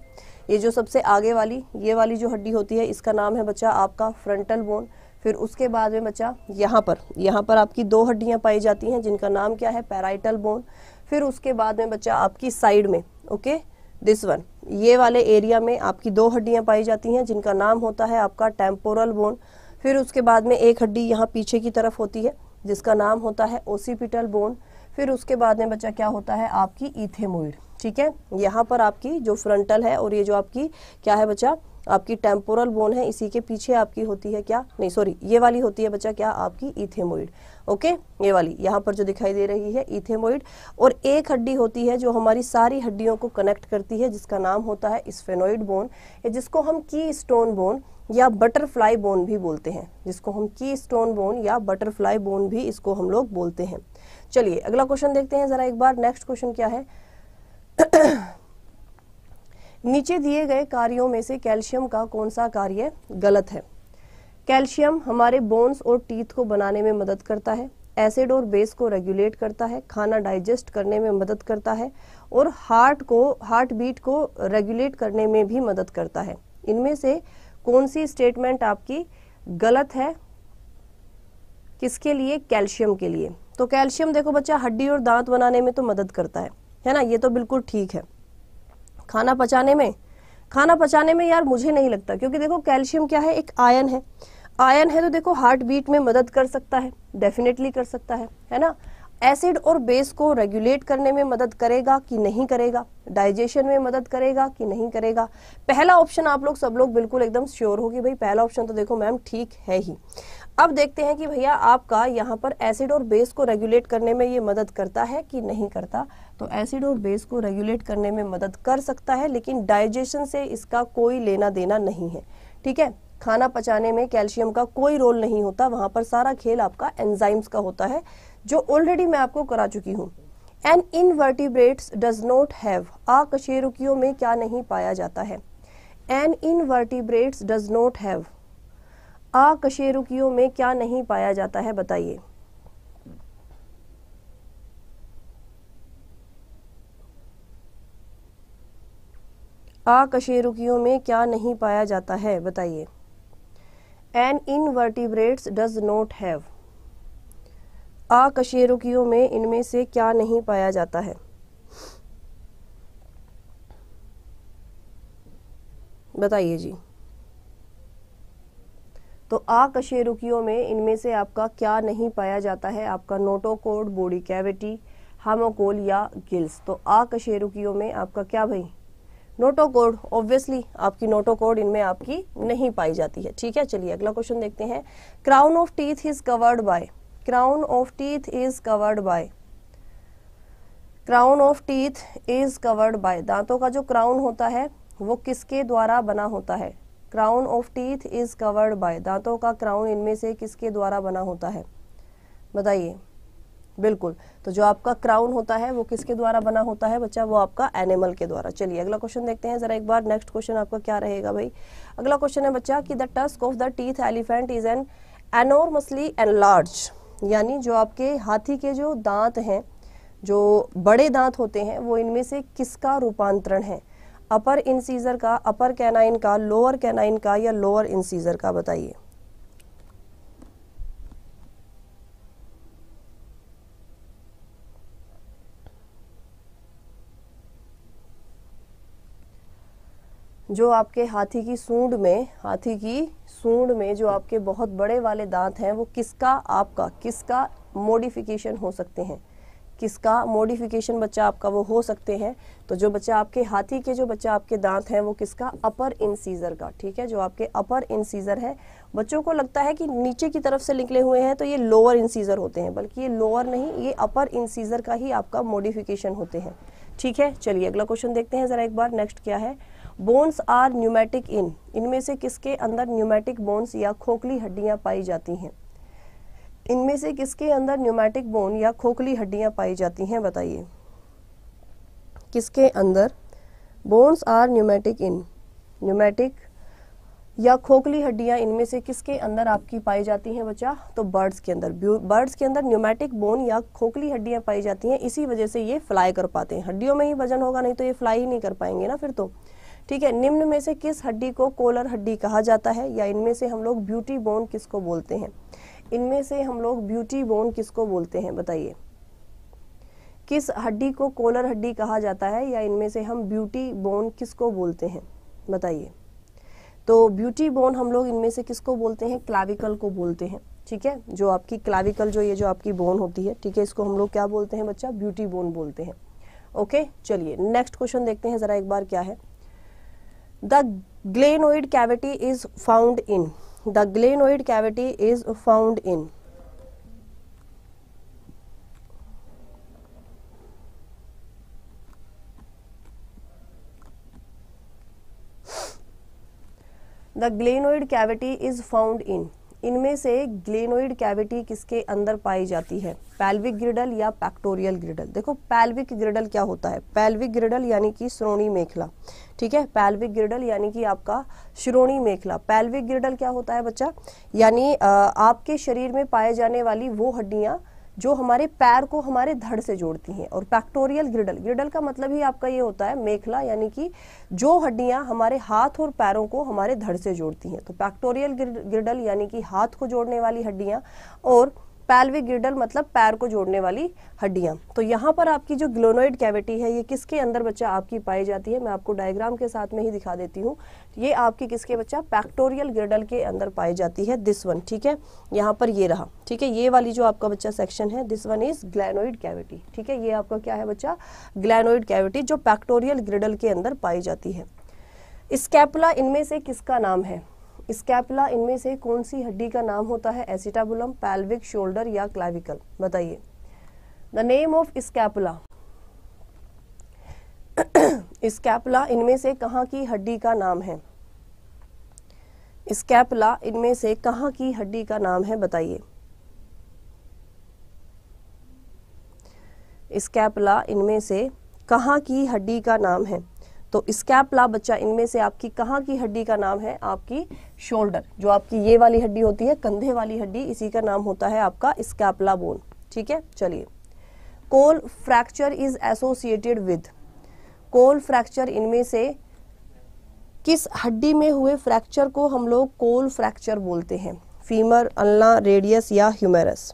ये जो सबसे आगे वाली ये वाली जो हड्डी होती है इसका नाम है बच्चा आपका फ्रंटल बोन फिर उसके बाद में बचा यहाँ पर यहाँ पर आपकी दो हड्डियाँ पाई जाती हैं जिनका नाम क्या है पैराइटल बोन फिर उसके बाद में बच्चा आपकी साइड में ओके दिस वन ये वाले एरिया में आपकी दो हड्डियाँ पाई जाती हैं जिनका नाम होता है आपका टेम्पोरल बोन फिर उसके बाद में एक हड्डी यहाँ पीछे की तरफ होती है जिसका नाम होता है ओसीपिटल बोन फिर उसके बाद में बच्चा क्या होता है आपकी इथेमोइड ठीक है यहाँ पर आपकी जो फ्रंटल है और ये जो आपकी क्या है बच्चा आपकी टेम्पोरल बोन है इसी के पीछे आपकी होती है क्या नहीं सॉरी ये वाली होती है बच्चा क्या आपकी इथेमोइड ओके ये वाली यहाँ पर जो दिखाई दे रही है इथेमोइड और एक हड्डी होती है जो हमारी सारी हड्डियों को कनेक्ट करती है जिसका नाम होता है स्फेनोइड बोन जिसको हम की स्टोन बोन या बटरफ्लाई बोन भी बोलते हैं जिसको हम की स्टोन बोन या बटरफ्लाई बोन भी इसको हम लोग बोलते हैं चलिए अगला क्वेश्चन देखते हैं जरा एक बार नेक्स्ट क्वेश्चन क्या है नीचे दिए गए कार्यों में से कैल्शियम का कौन सा कार्य गलत है कैल्शियम हमारे बोन्स और टीथ को बनाने में मदद करता है एसिड और बेस को रेगुलेट करता है खाना डाइजेस्ट करने में मदद करता है और हार्ट को हार्ट बीट को रेगुलेट करने में भी मदद करता है इनमें से कौन सी स्टेटमेंट आपकी गलत है किसके लिए कैल्शियम के लिए तो कैल्शियम देखो बच्चा हड्डी और दांत बनाने में तो मदद करता है है ना ये तो बिल्कुल ठीक है खाना पचाने में खाना पचाने में यार मुझे नहीं लगता क्योंकि देखो कैल्शियम क्या है एक आयन है आयन है तो देखो हार्ट बीट में मदद कर सकता है डेफिनेटली कर सकता है है ना एसिड और बेस को रेगुलेट करने में मदद करेगा कि नहीं करेगा डाइजेशन में मदद करेगा कि नहीं करेगा पहला ऑप्शन आप लोग सब लोग बिल्कुल एकदम श्योर हो कि भाई पहला ऑप्शन तो देखो मैम ठीक है ही अब देखते हैं कि भैया आपका यहाँ पर एसिड और बेस को रेगुलेट करने में ये मदद करता है कि नहीं करता तो एसिड और बेस को रेगुलेट करने में मदद कर सकता है लेकिन डाइजेशन से इसका कोई लेना देना नहीं है ठीक है खाना पचाने में कैल्शियम का कोई रोल नहीं होता वहां पर सारा खेल आपका एंजाइम्स का होता है जो ऑलरेडी मैं आपको करा चुकी हूँ an invertebrates does not have a कशेरुकियों में क्या नहीं पाया जाता है an invertebrates does not have a कशेरुकियों में क्या नहीं पाया जाता है बताइए अकशेरुकियों में क्या नहीं पाया जाता है बताइए an invertebrates does not have अकशेरुकियों में इनमें से क्या नहीं पाया जाता है बताइए जी तो आकशेरुकियों में इनमें से आपका क्या नहीं पाया जाता है आपका नोटोकोड बॉडी कैविटी हामोकोल या गिल्स तो आकशेरुकियों में आपका क्या भाई नोटो कोड ऑब्वियसली आपकी नोटो कोड इनमें आपकी नहीं पाई जाती है ठीक है चलिए अगला क्वेश्चन देखते हैं crown of teeth is covered by crown of teeth is covered by crown of teeth is covered by दांतों का जो क्राउन होता है वो किसके द्वारा बना होता है crown of teeth is covered by दांतों का क्राउन इनमें से किसके द्वारा बना होता है बताइए बिल्कुल तो जो आपका क्राउन होता है वो किसके द्वारा बना होता है बच्चा वो आपका एनिमल के द्वारा चलिए अगला क्वेश्चन देखते हैं जरा एक बार नेक्स्ट क्वेश्चन आपका क्या रहेगा भाई अगला क्वेश्चन है बच्चा कि the tusk of the teeth elephant is an enormously enlarge यानी जो आपके हाथी के जो दांत हैं जो बड़े दांत होते हैं वो इनमें से किसका रूपांतरण है अपर इंसीजर का अपर कैनाइन का लोअर कैनाइन का या लोअर इंसीजर का बताइए जो आपके हाथी की सूंड में हाथी की सूंड में जो आपके बहुत बड़े वाले दांत हैं वो किसका आपका किसका मॉडिफिकेशन हो सकते हैं किसका मॉडिफिकेशन बच्चा आपका वो हो सकते हैं तो जो बच्चा आपके हाथी के जो बच्चा आपके दांत हैं वो किसका अपर इंसीजर का ठीक है जो आपके अपर इंसीजर है बच्चों को लगता है कि नीचे की तरफ से निकले हुए हैं तो ये लोअर इंसीजर होते हैं बल्कि ये लोअर नहीं ये अपर इंसीजर का ही आपका मॉडिफिकेशन होते हैं ठीक है चलिए अगला क्वेश्चन देखते हैं ज़रा एक बार नेक्स्ट क्या है बोन्स आर न्यूमेटिक इन इनमें से किसके अंदर न्यूमेटिक बोन्स या खोखली हड्डियां पाई जाती हैं इनमें से किसके अंदर न्यूमेटिक बोन या खोखली हड्डियां पाई जाती हैं बताइए किसके अंदर bones are pneumatic in pneumatic या खोखली हड्डियां इनमें से किसके अंदर आपकी पाई जाती हैं बच्चा तो बर्ड्स के अंदर बर्ड्स के अंदर न्यूमेटिक बोन या खोखली हड्डियां पाई जाती हैं इसी वजह से ये फ्लाई कर पाते हैं हड्डियों में ही वजन होगा नहीं तो ये फ्लाई ही नहीं कर पाएंगे ना फिर तो ठीक है निम्न में से किस हड्डी को कोलर हड्डी कहा जाता है या इनमें से हम लोग ब्यूटी बोन किसको बोलते हैं इनमें से हम लोग ब्यूटी बोन किसको बोलते हैं बताइए किस हड्डी को कोलर हड्डी कहा जाता है या इनमें से हम ब्यूटी बोन किसको बोलते हैं बताइए तो ब्यूटी बोन हम लोग इनमें से किसको बोलते हैं क्लाविकल को बोलते हैं ठीक है जो आपकी क्लाविकल जो ये जो आपकी बोन होती है ठीक है इसको हम लोग क्या बोलते हैं बच्चा ब्यूटी बोन बोलते हैं ओके चलिए नेक्स्ट क्वेश्चन देखते हैं ज़रा एक बार क्या है the glenoid cavity is found in the glenoid cavity is found in the glenoid cavity is found in इनमें से ग्लेनोइड कैविटी किसके अंदर पाई जाती है पैल्विक ग्रिडल या पैक्टोरियल ग्रिडल देखो पैल्विक ग्रिडल क्या होता है पैल्विक ग्रिडल यानी कि श्रोणी मेखला ठीक है पैल्विक ग्रिडल यानी कि आपका श्रोणी मेखला पैल्विक ग्रिडल क्या होता है बच्चा यानी आपके शरीर में पाए जाने वाली वो हड्डियाँ जो हमारे पैर को हमारे धड़ से जोड़ती हैं और पैक्टोरियल ग्रिडल ग्रिडल का मतलब ही आपका ये होता है मेखला यानी कि जो हड्डियां हमारे हाथ और पैरों को हमारे धड़ से जोड़ती हैं तो पैक्टोरियल ग्रिडल यानी कि हाथ को जोड़ने वाली हड्डियां और पैल्विक गिर्डल मतलब पैर को जोड़ने वाली हड्डियां तो यहाँ पर आपकी जो ग्लोनोइड कैविटी है ये किसके अंदर बच्चा आपकी पाई जाती है मैं आपको डायग्राम के साथ में ही दिखा देती हूँ ये आपकी किसके बच्चा पैक्टोरियल गिर्डल के अंदर पाई जाती है दिस वन ठीक है यहाँ पर ये रहा ठीक है ये वाली जो आपका बच्चा सेक्शन है this one is glenoid cavity ठीक है ये आपका क्या है बच्चा ग्लैनोइड कैविटी जो पैक्टोरियल ग्रिडल के अंदर पाई जाती है स्कैपला इनमें से किसका नाम है स्कैपला इनमें से कौन सी हड्डी का नाम होता है एसिटाबुलम पैल्विक शोल्डर या क्लाविकल बताइए the name of scapula scapula इनमें से कहा की हड्डी का नाम है स्कैपला इनमें से कहा की हड्डी का नाम है बताइए स्कैपला इनमें से कहा की हड्डी का नाम है तो स्कैपला बच्चा इनमें से आपकी कहाँ की हड्डी का नाम है आपकी शोल्डर जो आपकी ये वाली हड्डी होती है कंधे वाली हड्डी इसी का नाम होता है आपका स्कैपला बोन ठीक है चलिए Colles fracture is associated with Colles fracture इनमें से किस हड्डी में हुए फ्रैक्चर को हम लोग कोल फ्रैक्चर बोलते हैं फीमर अल्ला रेडियस या ह्यूमेरस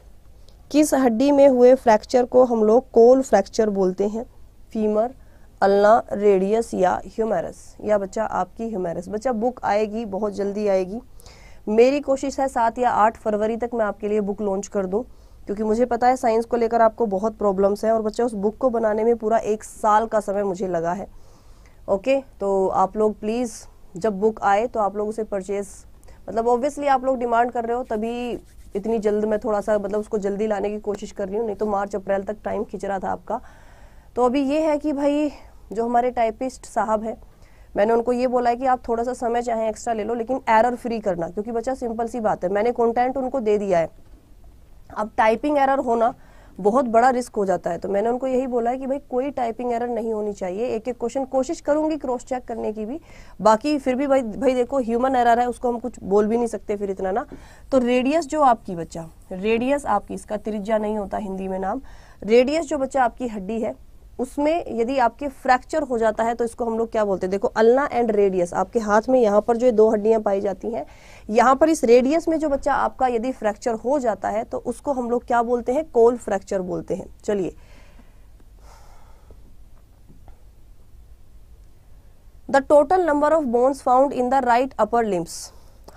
किस हड्डी में हुए फ्रैक्चर को हम लोग कोल फ्रैक्चर बोलते हैं फीमर अल्ना रेडियस या ह्यूमेरस या बच्चा आपकी ह्यूमेरस बच्चा बुक आएगी बहुत जल्दी आएगी मेरी कोशिश है सात या आठ फरवरी तक मैं आपके लिए बुक लॉन्च कर दूँ क्योंकि मुझे पता है साइंस को लेकर आपको बहुत प्रॉब्लम्स हैं और बच्चा उस बुक को बनाने में पूरा एक साल का समय मुझे लगा है ओके तो आप लोग प्लीज़ जब बुक आए तो आप लोग उसे परचेज़ मतलब ऑब्वियसली आप लोग डिमांड कर रहे हो तभी इतनी जल्द मैं थोड़ा सा मतलब उसको जल्दी लाने की कोशिश कर रही हूँ नहीं तो मार्च अप्रैल तक टाइम खिंच रहा था आपका तो अभी ये है कि भाई जो हमारे टाइपिस्ट साहब है मैंने उनको ये बोला है कि आप थोड़ा सा समय चाहे एक्स्ट्रा ले लो लेकिन एरर फ्री करना क्योंकि बच्चा सिंपल सी बात है मैंने कंटेंट उनको दे दिया है अब टाइपिंग एरर होना बहुत बड़ा रिस्क हो जाता है तो मैंने उनको यही बोला है कि भाई कोई टाइपिंग एरर नहीं होनी चाहिए एक एक क्वेश्चन कोशिश करूंगी क्रॉस चेक करने की भी बाकी फिर भी भाई भाई देखो ह्यूमन एरर है उसको हम कुछ बोल भी नहीं सकते फिर इतना ना तो रेडियस जो आपकी बच्चा रेडियस आपकी इसका त्रिज्या नहीं होता हिंदी में नाम रेडियस जो बच्चा आपकी हड्डी है उसमें यदि आपके फ्रैक्चर हो जाता है तो इसको हम लोग क्या बोलते हैं देखो अल्ना एंड रेडियस आपके हाथ में यहाँ पर जो दो हड्डियाँ पाई जाती हैं यहाँ पर इस रेडियस में जो बच्चा आपका यदि फ्रैक्चर हो जाता है तो उसको हम लोग क्या बोलते हैं कोल फ्रैक्चर बोलते हैं चलिए the total number of bones found in the right upper limbs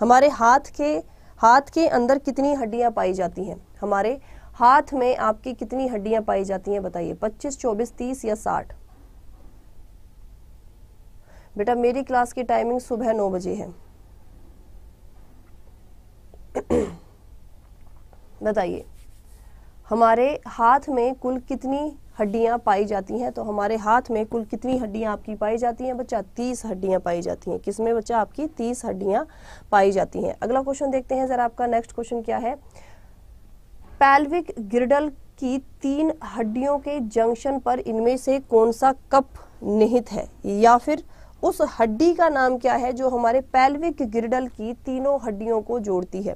हमारे हाथ के हाथ के अंदर कितनी हड्डियां पाई जाती हैं हमारे हाथ में आपकी कितनी हड्डियां पाई जाती हैं बताइए 25, 24, 30 या 60? बेटा मेरी क्लास की टाइमिंग सुबह नौ बजे है बताइए हमारे हाथ में कुल कितनी हड्डियां पाई जाती हैं तो हमारे हाथ में कुल कितनी हड्डियां आपकी पाई जाती हैं बच्चा तीस हड्डियां पाई जाती हैं किसमें बच्चा आपकी तीस हड्डियां पाई जाती हैं अगला क्वेश्चन देखते हैं ज़रा आपका नेक्स्ट क्वेश्चन क्या है पैल्विक गिरडल की तीन हड्डियों के जंक्शन पर इनमें से कौन सा कप निहित है या फिर उस हड्डी का नाम क्या है जो हमारे पैल्विक गिरडल की तीनों हड्डियों को जोड़ती है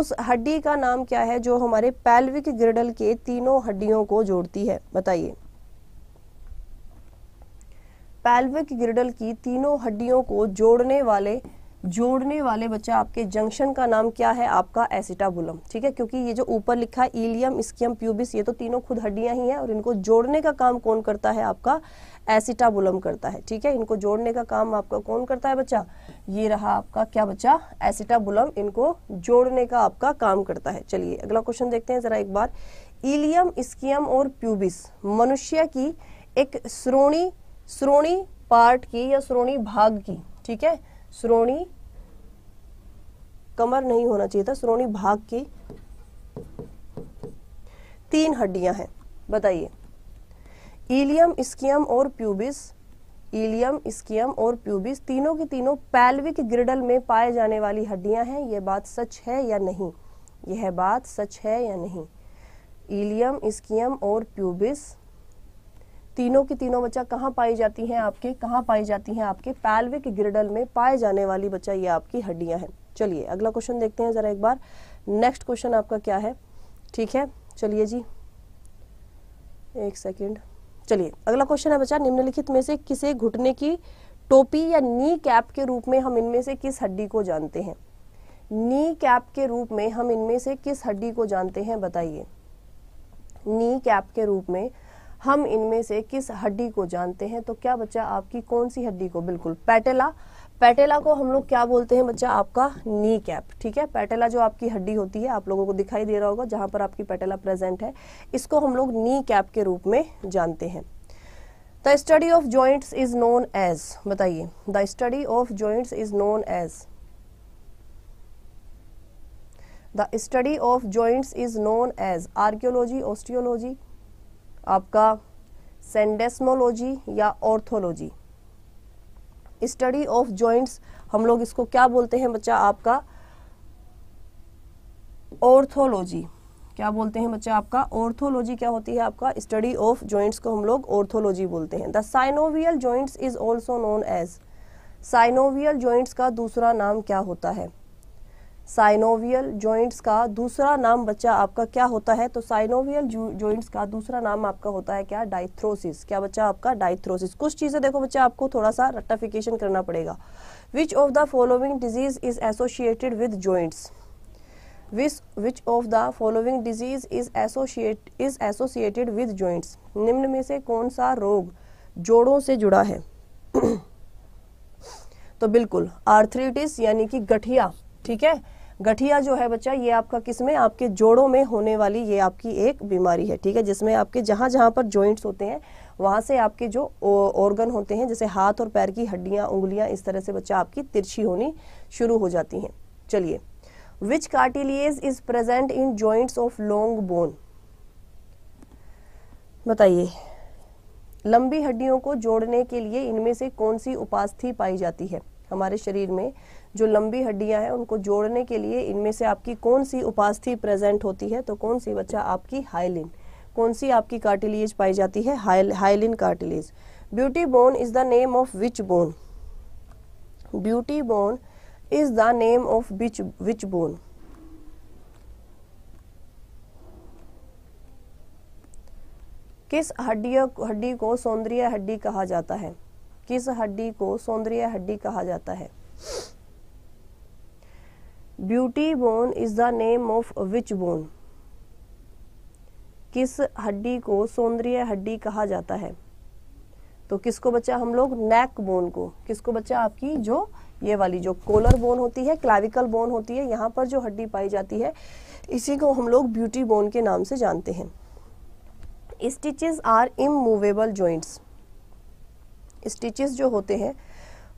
उस हड्डी का नाम क्या है जो हमारे पैल्विक गिरडल के तीनों हड्डियों को जोड़ती है बताइए पैल्विक गिरडल की तीनों हड्डियों को जोड़ने वाले जोड़ने वाले बच्चा आपके जंक्शन का नाम क्या है आपका एसिटाबुलम ठीक है क्योंकि ये जो ऊपर लिखा है ईलियम स्कियम प्यूबिस ये तो तीनों खुद हड्डियां ही हैं और इनको जोड़ने का काम कौन करता है आपका एसिटाबुलम करता है ठीक है इनको जोड़ने का काम आपका कौन करता है बच्चा ये रहा आपका क्या बच्चा एसिटाबुलम इनको जोड़ने का आपका काम करता है चलिए अगला क्वेश्चन देखते हैं जरा एक बार इलियम स्कियम और प्यूबिस मनुष्य की एक श्रोणी श्रोणी पार्ट की या श्रोणी भाग की ठीक है श्रोणी कमर नहीं होना चाहिए था सुरोनी भाग की तीन हड्डियां हैं बताइए इलियम स्कियम और प्यूबिस इलियम स्कियम और प्यूबिस तीनों की तीनों पैल्विक ग्रिडल में पाए जाने वाली हड्डियां हैं यह बात सच है या नहीं यह बात सच है या नहीं ईलियम स्कियम और प्यूबिस तीनों की तीनों बच्चा कहाँ पाई जाती हैं आपके कहाँ पाई जाती हैं आपके पैल्विक ग्रिडल में पाए जाने वाली बच्चा ये आपकी हड्डियां हैं चलिए अगला क्वेश्चन देखते हैं ज़रा एक बार नेक्स्ट क्वेश्चन आपका क्या है ठीक है चलिए जी एक सेकेंड चलिए अगला क्वेश्चन है बच्चा निम्नलिखित में से किसे घुटने की टोपी या नी कैप के रूप में हम इनमें से किस हड्डी को जानते हैं नी कैप के रूप में हम इनमें से किस हड्डी को जानते हैं बताइए नी कैप के रूप में हम इनमें से किस हड्डी को जानते हैं तो क्या बच्चा आपकी कौन सी हड्डी को बिल्कुल पैटेला पैटेला को हम लोग क्या बोलते हैं बच्चा आपका नी कैप ठीक है पैटेला जो आपकी हड्डी होती है आप लोगों को दिखाई दे रहा होगा जहां पर आपकी पैटेला प्रेजेंट है इसको हम लोग नी कैप के रूप में जानते हैं the study of joints is known as बताइए the study of joints is known as the study of joints is known as arthrology osteology आपका सेंडेस्मोलॉजी या ऑर्थोलॉजी स्टडी ऑफ जॉइंट्स हम लोग इसको क्या बोलते हैं बच्चा आपका ऑर्थोलॉजी क्या बोलते हैं बच्चा आपका ऑर्थोलॉजी क्या होती है आपका स्टडी ऑफ जॉइंट्स को हम लोग ऑर्थोलॉजी बोलते हैं the synovial joints is also known as synovial joints का दूसरा नाम क्या होता है साइनोवियल जॉइंट्स का दूसरा नाम बच्चा आपका क्या होता है तो साइनोवियल जॉइंट्स का दूसरा नाम आपका होता है क्या डाइथ्रोसिस क्या बच्चा आपका डाइथ्रोसिस कुछ चीज़ें देखो बच्चा आपको थोड़ा सा रट्टाफिकेशन करना पड़ेगा which of the following disease is associated with joints which which of the following disease is associate is associated with joints निम्न में से कौन सा रोग जोड़ों से जुड़ा है तो बिल्कुल आर्थ्राइटिस यानी कि गठिया ठीक है गठिया जो है बच्चा ये आपका किस में आपके जोड़ों में होने वाली ये आपकी एक बीमारी है ठीक है जिसमें आपके जहाँ जहाँ पर जॉइंट्स होते हैं वहाँ से आपके जो ऑर्गन होते हैं जैसे हाथ और पैर की हड्डियाँ उंगलियाँ इस तरह से बच्चा आपकी तिरछी होनी शुरू हो जाती हैं चलिए which cartilage is present in joints of long bone बताइए लंबी हड्डियों को जोड़ने के लिए इनमें से कौन सी उपास्थि पाई जाती है हमारे शरीर में जो लंबी हड्डियां हैं उनको जोड़ने के लिए इनमें से आपकी कौन सी उपास्थि प्रेजेंट होती है तो कौन सी बच्चा आपकी हाइलिन कौन सी आपकी कार्टिलेज पाई जाती है hyaline cartilage beauty bone is the name of which bone beauty bone is the name of which which bone किस हड्डी हड्डी को सौंदर्य हड्डी कहा जाता है किस हड्डी को सौंदर्य हड्डी कहा जाता है beauty bone is the name of which bone किस हड्डी को सौंदर्य हड्डी कहा जाता है तो किसको बचा हम लोग नेक बोन को किसको बचा आपकी जो ये वाली जो कोलर बोन होती है क्लाविकल बोन होती है यहाँ पर जो हड्डी पाई जाती है इसी को हम लोग ब्यूटी बोन के नाम से जानते हैं stitches are immovable joints stitches जो होते हैं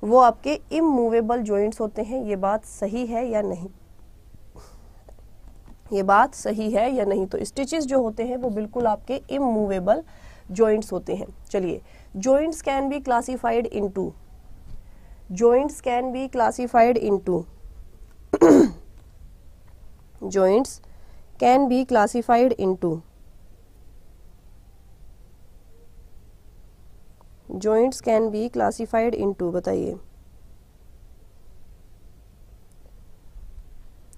वो आपके इमूवेबल जॉइंट्स होते हैं ये बात सही है या नहीं ये बात सही है या नहीं तो स्टिचेस जो होते हैं वो बिल्कुल आपके इमूवेबल जॉइंट्स होते हैं चलिए joints can be classified into joints can be classified into can be classified into joints can be classified into बताइए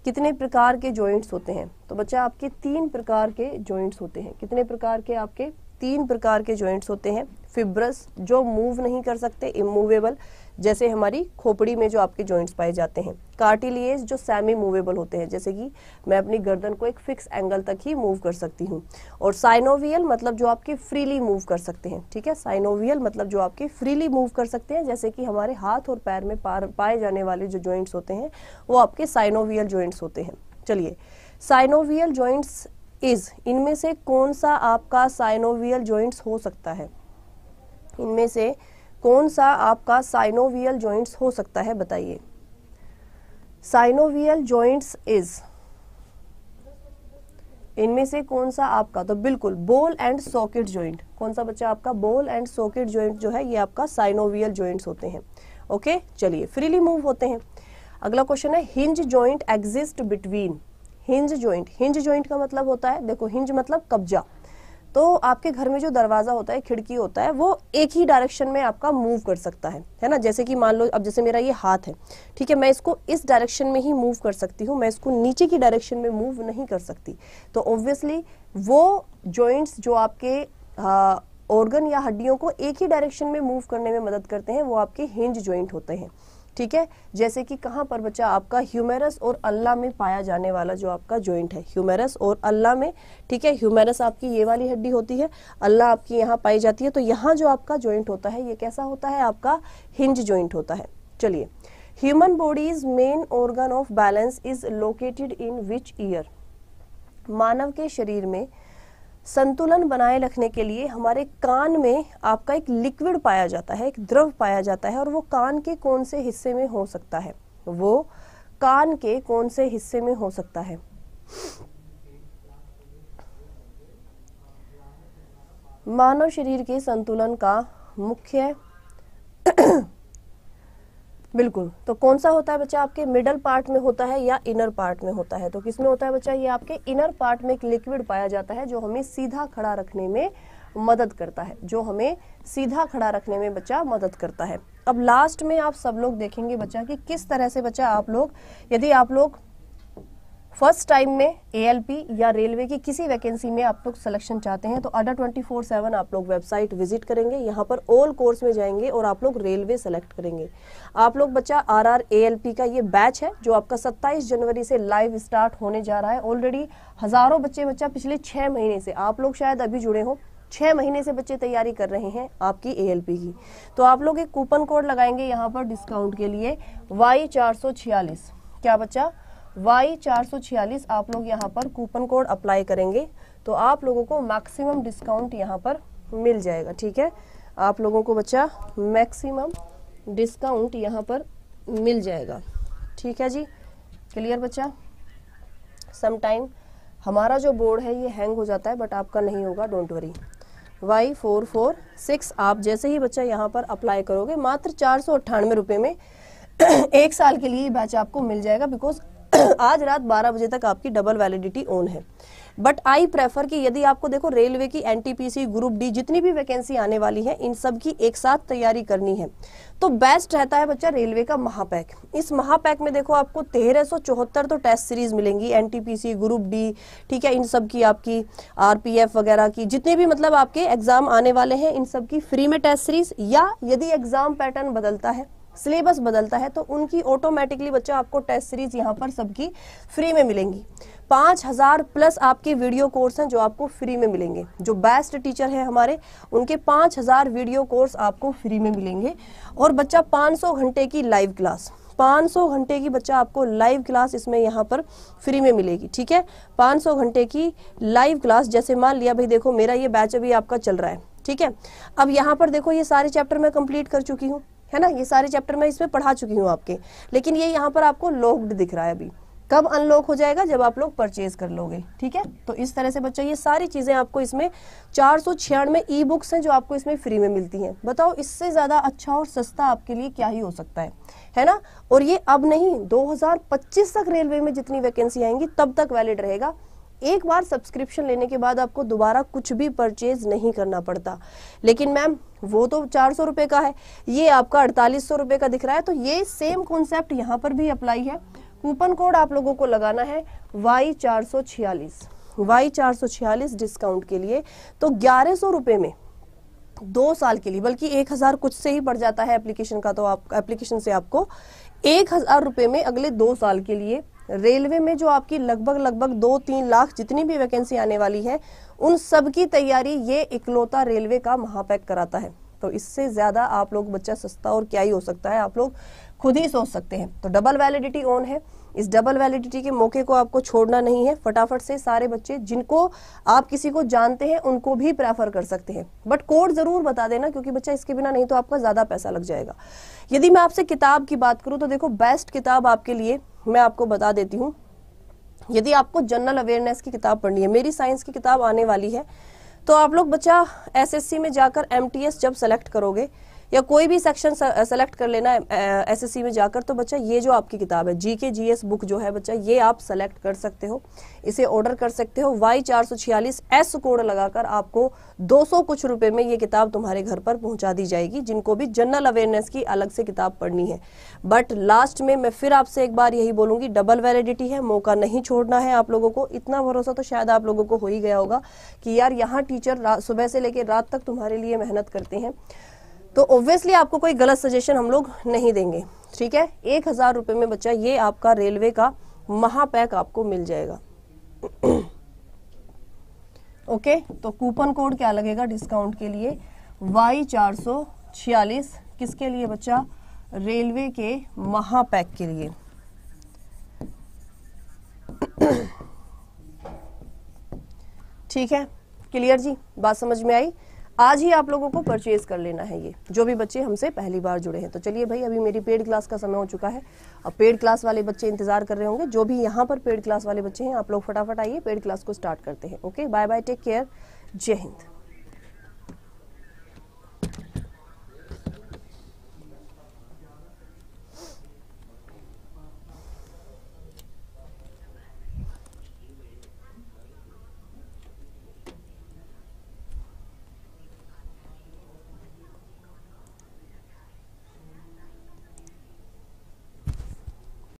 कितने प्रकार के जॉइंट्स होते हैं तो बच्चा आपके तीन प्रकार के जॉइंट्स होते हैं कितने प्रकार के आपके तीन प्रकार के जॉइंट्स होते हैं फिब्रस जो मूव नहीं कर सकते इमूवेबल जैसे हमारी खोपड़ी में जो आपके जॉइंट्स पाए जाते हैं कार्टिलियज जो सेमी मूवेबल होते हैं जैसे कि मैं अपनी गर्दन को एक फिक्स एंगल तक ही मूव कर सकती हूँ और साइनोवियल मतलब जो आपके फ्रीली मूव कर सकते हैं ठीक है साइनोवियल मतलब जो आपके फ्रीली मूव कर सकते हैं जैसे कि हमारे हाथ और पैर में पाए जाने वाले जो जॉइंट्स होते हैं वो आपके साइनोवियल जॉइंट्स होते हैं चलिए साइनोवियल जॉइंट्स इज इनमें से कौन सा आपका साइनोवियल जॉइंट्स हो सकता है इनमें से कौन सा आपका साइनोवियल जॉइंट्स हो सकता है बताइए साइनोवियल जॉइंट्स इज इनमें से कौन सा आपका तो बिल्कुल बोल एंड सॉकेट जॉइंट कौन सा बच्चा आपका बोल एंड सॉकेट जॉइंट जो है ये आपका साइनोवियल जॉइंट्स होते हैं ओके चलिए फ्रीली मूव होते हैं अगला क्वेश्चन है hinge joint exist between hinge joint hinge joint का मतलब होता है देखो हिंज मतलब कब्जा तो आपके घर में जो दरवाजा होता है खिड़की होता है वो एक ही डायरेक्शन में आपका मूव कर सकता है है ना जैसे कि मान लो अब जैसे मेरा ये हाथ है ठीक है मैं इसको इस डायरेक्शन में ही मूव कर सकती हूँ मैं इसको नीचे की डायरेक्शन में मूव नहीं कर सकती तो ऑब्वियसली वो जॉइंट्स जो आपके ऑर्गन या हड्डियों को एक ही डायरेक्शन में मूव करने में मदद करते हैं वो आपके हिंज ज्वाइंट होते हैं ठीक है जैसे कि कहाँ पर बच्चा आपका ह्यूमेरस और अल्लाह में पाया जाने वाला जो आपका ज्वाइंट है ह्यूमेरस और अल्लाह में ठीक है ह्यूमेरस आपकी ये वाली हड्डी होती है अल्लाह आपकी यहाँ पाई जाती है तो यहाँ जो आपका ज्वाइंट होता है ये कैसा होता है आपका हिंज ज्वाइंट होता है चलिए human body's main organ of balance is located in which ear मानव के शरीर में संतुलन बनाए रखने के लिए हमारे कान में आपका एक लिक्विड पाया जाता है एक द्रव पाया जाता है और वो कान के कौन से हिस्से में हो सकता है वो कान के कौन से हिस्से में हो सकता है मानव शरीर के संतुलन का मुख्य बिल्कुल तो कौन सा होता है बच्चा आपके मिडल पार्ट में होता है या इनर पार्ट में होता है तो किस में होता है बच्चा ये आपके इनर पार्ट में एक लिक्विड पाया जाता है जो हमें सीधा खड़ा रखने में मदद करता है जो हमें सीधा खड़ा रखने में बच्चा मदद करता है अब लास्ट में आप सब लोग देखेंगे बच्चा कि किस तरह से बच्चा आप लोग यदि आप लोग फर्स्ट टाइम में एएलपी या रेलवे की किसी वैकेंसी में आप लोग सिलेक्शन चाहते हैं तो अडा ट्वेंटी फोर सेवन आप लोग वेबसाइट विजिट करेंगे यहाँ पर ऑल कोर्स में जाएंगे और आप लोग रेलवे सेलेक्ट करेंगे आप लोग बच्चा आरआर एएलपी का ये बैच है जो आपका 27 जनवरी से लाइव स्टार्ट होने जा रहा है ऑलरेडी हज़ारों बच्चे बच्चा पिछले छः महीने से आप लोग शायद अभी जुड़े हों छः महीने से बच्चे तैयारी कर रहे हैं आपकी ए की तो आप लोग एक कूपन कोड लगाएंगे यहाँ पर डिस्काउंट के लिए वाई चार क्या बच्चा वाई चार आप लोग यहाँ पर कूपन कोड अप्लाई करेंगे तो आप लोगों को मैक्सिमम डिस्काउंट यहाँ पर मिल जाएगा ठीक है आप लोगों को बच्चा मैक्सिमम डिस्काउंट यहाँ पर मिल जाएगा ठीक है जी क्लियर बच्चा समटाइम हमारा जो बोर्ड है ये हैंग हो जाता है बट आपका नहीं होगा don't worry Y four four six आप जैसे ही बच्चा यहाँ पर अप्लाई करोगे मात्र चार सौ अट्ठानवे रुपये में एक साल के लिए बैच आपको मिल जाएगा बिकॉज आज रात 12 बजे तक आपकी डबल वैलिडिटी ऑन है बट आई प्रेफर कि यदि आपको देखो रेलवे की एनटीपीसी ग्रुप डी जितनी भी वैकेंसी आने वाली है इन सब की एक साथ तैयारी करनी है तो बेस्ट रहता है बच्चा रेलवे का महापैक इस महापैक में देखो आपको तेरह तो टेस्ट सीरीज मिलेंगी एनटीपीसी ग्रुप डी ठीक है इन सब की आपकी आरपीएफ वगैरह की जितने भी मतलब आपके एग्जाम आने वाले हैं इन सब की फ्री में टेस्ट सीरीज या यदि एग्जाम पैटर्न बदलता है सिलेबस बदलता है तो उनकी ऑटोमेटिकली बच्चा आपको टेस्ट सीरीज यहाँ पर सबकी फ्री में मिलेंगी पाँच हज़ार प्लस आपके वीडियो कोर्स हैं जो आपको फ्री में मिलेंगे जो बेस्ट टीचर हैं हमारे उनके पाँच हज़ार वीडियो कोर्स आपको फ्री में मिलेंगे और बच्चा पाँच सौ घंटे की लाइव क्लास 500 घंटे की बच्चा आपको लाइव क्लास इसमें यहाँ पर फ्री में मिलेगी ठीक है 500 घंटे की लाइव क्लास जैसे मान लिया भाई देखो मेरा ये बैच अभी आपका चल रहा है ठीक है अब यहाँ पर देखो ये सारे चैप्टर मैं कंप्लीट कर चुकी हूँ है ना ये सारे चैप्टर मैं इसमें पढ़ा चुकी हूँ आपके लेकिन ये यहाँ पर आपको लॉक्ड दिख रहा है अभी कब अनलॉक हो जाएगा जब आप लोग परचेज कर लोगे ठीक है तो इस तरह से बच्चों ये सारी चीज़ें आपको इसमें चार सौ छियानवे ई बुक्स हैं जो आपको इसमें फ्री में मिलती हैं बताओ इससे ज़्यादा अच्छा और सस्ता आपके लिए क्या ही हो सकता है है ना और ये अब नहीं 2025 तक रेलवे में जितनी वैकेंसी आएंगी तब तक वैलिड रहेगा एक बार सब्सक्रिप्शन लेने के बाद आपको दोबारा कुछ भी परचेज नहीं करना पड़ता लेकिन मैम वो तो चार सौ रुपए का है ये आपका अड़तालीस सौ रुपए का दिख रहा है तो ये सेम कॉन्सेप्ट यहाँ पर भी अप्लाई है कूपन कोड आप लोगों को लगाना है वाई चार सौ छियालीस वाई चार सौ छियालीस डिस्काउंट के लिए तो ग्यारह सौ रुपए में दो साल के लिए बल्कि एक हजार कुछ से ही पड़ जाता है एप्लीकेशन का तो आप एप्लीकेशन से आपको एक हजार रुपए में अगले दो साल के लिए रेलवे में जो आपकी लगभग लगभग दो तीन लाख जितनी भी वैकेंसी आने वाली है उन सब की तैयारी ये इकलौता रेलवे का महापैक कराता है तो इससे ज़्यादा आप लोग बच्चा सस्ता और क्या ही हो सकता है आप लोग खुद ही सोच सकते हैं तो डबल वैलिडिटी ऑन है इस डबल वैलिडिटी के मौके को आपको छोड़ना नहीं है फटाफट से सारे बच्चे जिनको आप किसी को जानते हैं उनको भी प्रेफर कर सकते हैं बट कोड ज़रूर बता देना क्योंकि बच्चा इसके बिना नहीं तो आपका ज़्यादा पैसा लग जाएगा यदि मैं आपसे किताब की बात करूँ तो देखो बेस्ट किताब आपके लिए मैं आपको बता देती हूँ यदि आपको जनरल अवेयरनेस की किताब पढ़नी है मेरी साइंस की किताब आने वाली है तो आप लोग बच्चा एसएससी में जाकर एमटीएस जब सेलेक्ट करोगे या कोई भी सेक्शन सेलेक्ट कर लेना एस में जाकर तो बच्चा ये जो आपकी किताब है जी के जी एस बुक जो है बच्चा ये आप सेलेक्ट कर सकते हो इसे ऑर्डर कर सकते हो वाई चार सौ छियालीस एस कोड लगाकर आपको दो सौ कुछ रुपए में ये किताब तुम्हारे घर पर पहुंचा दी जाएगी जिनको भी जनरल अवेयरनेस की अलग से किताब पढ़नी है बट लास्ट में मैं फिर आपसे एक बार यही बोलूंगी डबल वैलिडिटी है मौका नहीं छोड़ना है आप लोगों को इतना भरोसा तो शायद आप लोगों को हो ही गया होगा कि यार यहाँ टीचर सुबह से लेकर रात तक तुम्हारे लिए मेहनत करते हैं तो ऑब्वियसली आपको कोई गलत सजेशन हम लोग नहीं देंगे ठीक है एक हजार रुपए में बच्चा ये आपका रेलवे का महापैक आपको मिल जाएगा ओके okay, तो कूपन कोड क्या लगेगा डिस्काउंट के लिए वाई चार सौ छियालीस किसके लिए बच्चा रेलवे के महापैक के लिए ठीक है क्लियर जी बात समझ में आई आज ही आप लोगों को परचेज कर लेना है ये जो भी बच्चे हमसे पहली बार जुड़े हैं तो चलिए भाई अभी मेरी पेड क्लास का समय हो चुका है अब पेड क्लास वाले बच्चे इंतजार कर रहे होंगे जो भी यहाँ पर पेड क्लास वाले बच्चे हैं आप लोग फटाफट आइए पेड क्लास को स्टार्ट करते हैं okay bye bye take care Jai Hind